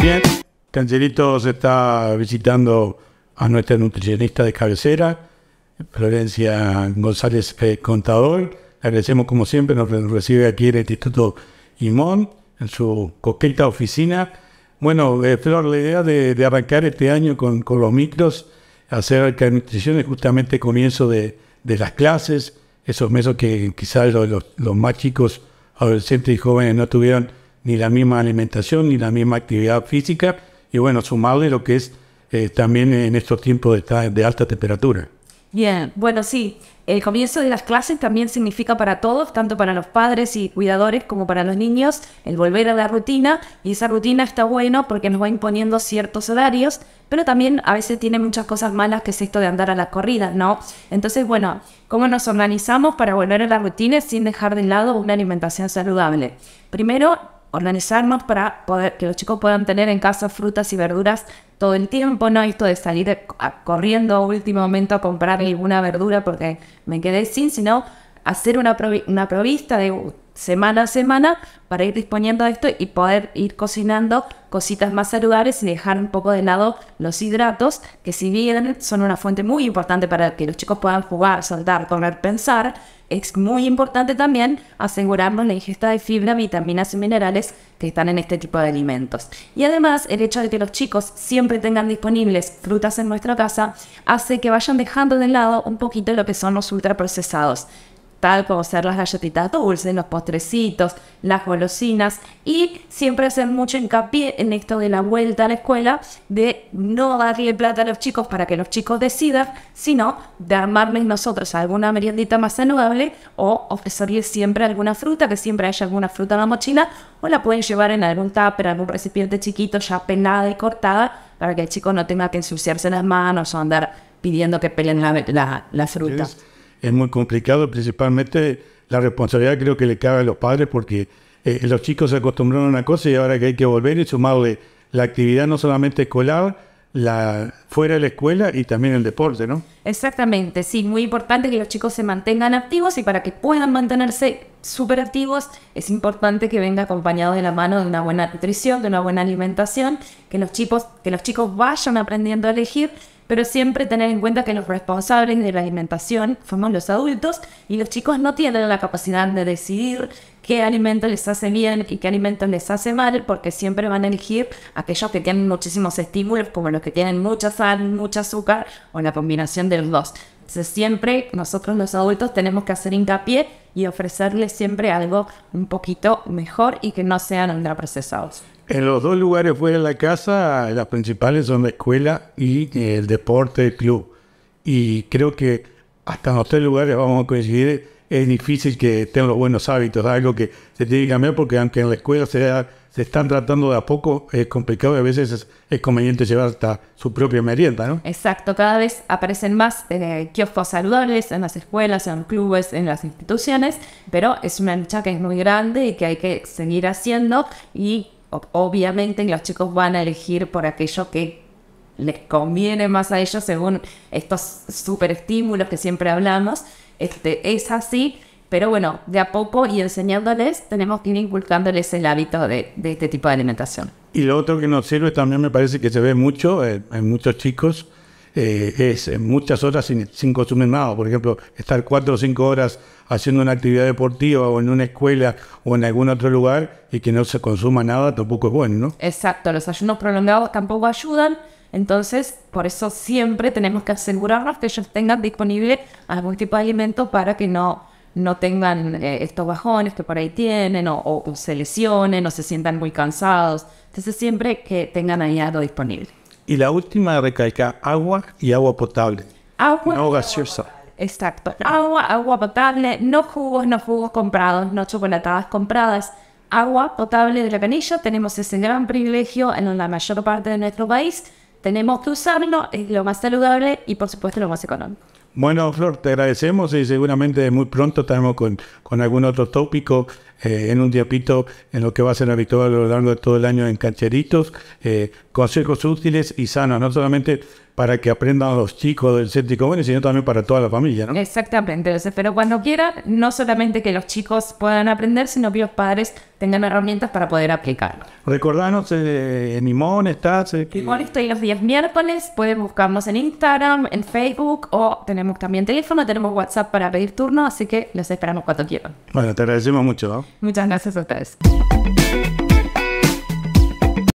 Bien, se está visitando a nuestra nutricionista de cabecera, Florencia González Contador. Agradecemos como siempre, nos recibe aquí el Instituto Imón en su coqueta oficina. Bueno, eh, Flor, la idea de, arrancar este año con, los micros hacer la nutrición es justamente comienzo de, las clases, esos meses que quizás los más chicos, adolescentes y jóvenes no tuvieron ni la misma alimentación, ni la misma actividad física, y bueno, sumarle lo que es eh, también en estos tiempos de, alta temperatura. Bien, bueno, sí, el comienzo de las clases también significa para todos, tanto para los padres y cuidadores como para los niños, el volver a la rutina. Y esa rutina está bueno porque nos va imponiendo ciertos horarios, pero también a veces tiene muchas cosas malas que es esto de andar a la corrida, ¿no? Entonces, bueno, ¿cómo nos organizamos para volver a la rutina sin dejar de lado una alimentación saludable? Primero, organizarnos para poder que los chicos puedan tener en casa frutas y verduras todo el tiempo, no esto de salir corriendo a último momento a comprar alguna verdura porque me quedé sin, sino hacer una, una provista de semana a semana para ir disponiendo de esto y poder ir cocinando cositas más saludables y dejar un poco de lado los hidratos, que si bien son una fuente muy importante para que los chicos puedan jugar, saltar, comer, pensar, es muy importante también asegurarnos la ingesta de fibra, vitaminas y minerales que están en este tipo de alimentos. Y además, el hecho de que los chicos siempre tengan disponibles frutas en nuestra casa hace que vayan dejando de lado un poquito lo que son los ultraprocesados tal como ser las galletitas dulces, los postrecitos, las golosinas y siempre hacer mucho hincapié en esto de la vuelta a la escuela, de no darle plata a los chicos para que los chicos decidan, sino de armarles nosotros alguna meriendita más saludable o ofrecerles siempre alguna fruta, que siempre haya alguna fruta en la mochila o la pueden llevar en algún tupper, algún recipiente chiquito ya pelada y cortada para que el chico no tenga que ensuciarse las manos o andar pidiendo que pelen la, fruta es muy complicado, principalmente la responsabilidad creo que le cabe a los padres porque eh, los chicos se acostumbraron a una cosa y ahora que hay que volver y sumarle la actividad no solamente escolar, la, fuera de la escuela y también el deporte, ¿no? Exactamente, sí, muy importante que los chicos se mantengan activos y para que puedan mantenerse súper activos es importante que venga acompañado de la mano de una buena nutrición, de una buena alimentación, que los chicos, que los chicos vayan aprendiendo a elegir pero siempre tener en cuenta que los responsables de la alimentación somos los adultos y los chicos no tienen la capacidad de decidir qué alimento les hace bien y qué alimento les hace mal, porque siempre van a elegir aquellos que tienen muchísimos estímulos, como los que tienen mucha sal, mucha azúcar o la combinación de los dos. Entonces siempre nosotros los adultos tenemos que hacer hincapié y ofrecerles siempre algo un poquito mejor y que no sean procesados. En los dos lugares fuera de la casa, las principales son la escuela y el deporte, el club. Y creo que hasta en los tres lugares vamos a coincidir es difícil que tengan los buenos hábitos, algo que se tiene que cambiar porque aunque en la escuela se, están tratando de a poco, es complicado y a veces es, conveniente llevar hasta su propia merienda, ¿no? Exacto, cada vez aparecen más eh, kioscos saludables en las escuelas, en los clubes, en las instituciones, pero es una lucha que es muy grande y que hay que seguir haciendo y obviamente los chicos van a elegir por aquello que les conviene más a ellos según estos super estímulos que siempre hablamos este, es así, pero bueno, de a poco y enseñándoles, tenemos que ir inculcándoles el hábito de, este tipo de alimentación. Y lo otro que nos sirve también me parece que se ve mucho eh, en muchos chicos, eh, es en muchas horas sin, sin consumir nada. Por ejemplo, estar cuatro o cinco horas haciendo una actividad deportiva o en una escuela o en algún otro lugar y que no se consuma nada tampoco es bueno, ¿no? Exacto, los ayunos prolongados tampoco ayudan. Entonces, por eso siempre tenemos que asegurarnos que ellos tengan disponible algún tipo de alimento para que no, no tengan eh, estos bajones que por ahí tienen o, se lesionen o se sientan muy cansados. Entonces, siempre que tengan ahí algo disponible. Y la última recalca, agua y agua potable. Agua. No gaseosa. Exacto. Agua, agua potable, no jugos, no jugos comprados, no chocolatadas compradas. Agua potable de la canilla, tenemos ese gran privilegio en la mayor parte de nuestro país tenemos que usarlo, es lo más saludable y por supuesto lo más económico. Bueno, Flor, te agradecemos y seguramente muy pronto estaremos con, con algún otro tópico. Eh, en un diapito, en lo que va a ser habitual a lo largo de todo el año en cancheritos, eh, consejos útiles y sanos, no solamente para que aprendan los chicos del séptico bueno, sino también para toda la familia, ¿no? Exactamente, entonces, pero cuando quieran, no solamente que los chicos puedan aprender, sino que los padres tengan herramientas para poder aplicarlo. Recordanos, eh, en Imón estás... estoy los días miércoles, pueden buscarnos en Instagram, en Facebook, o tenemos también teléfono, tenemos WhatsApp para pedir turno, así que los esperamos cuando quieran. Bueno, te agradecemos mucho, ¿no? Muchas gracias a ustedes.